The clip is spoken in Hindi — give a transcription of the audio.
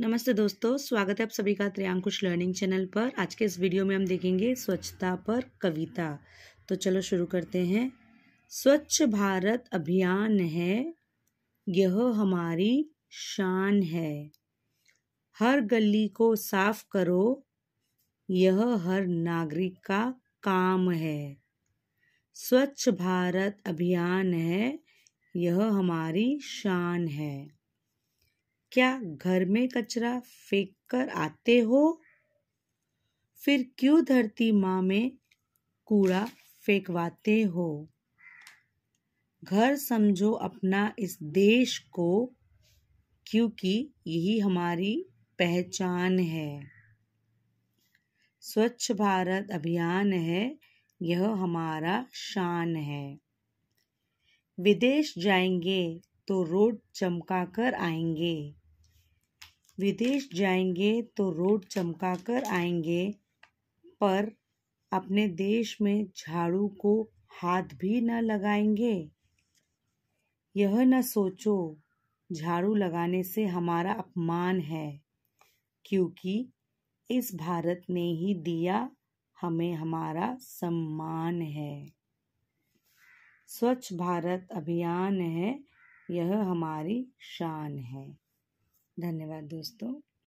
नमस्ते दोस्तों स्वागत है आप सभी का त्रियांकुश लर्निंग चैनल पर आज के इस वीडियो में हम देखेंगे स्वच्छता पर कविता तो चलो शुरू करते हैं स्वच्छ भारत अभियान है यह हमारी शान है हर गली को साफ करो यह हर नागरिक का काम है स्वच्छ भारत अभियान है यह हमारी शान है क्या घर में कचरा फेंक कर आते हो फिर क्यों धरती माँ में कूड़ा फेंकवाते हो घर समझो अपना इस देश को क्योंकि यही हमारी पहचान है स्वच्छ भारत अभियान है यह हमारा शान है विदेश जाएंगे तो रोड चमका कर आएंगे विदेश जाएंगे तो रोड चमका कर आएंगे पर अपने देश में झाड़ू को हाथ भी न लगाएंगे यह न सोचो झाड़ू लगाने से हमारा अपमान है क्योंकि इस भारत ने ही दिया हमें हमारा सम्मान है स्वच्छ भारत अभियान है यह हमारी शान है धन्यवाद दोस्तों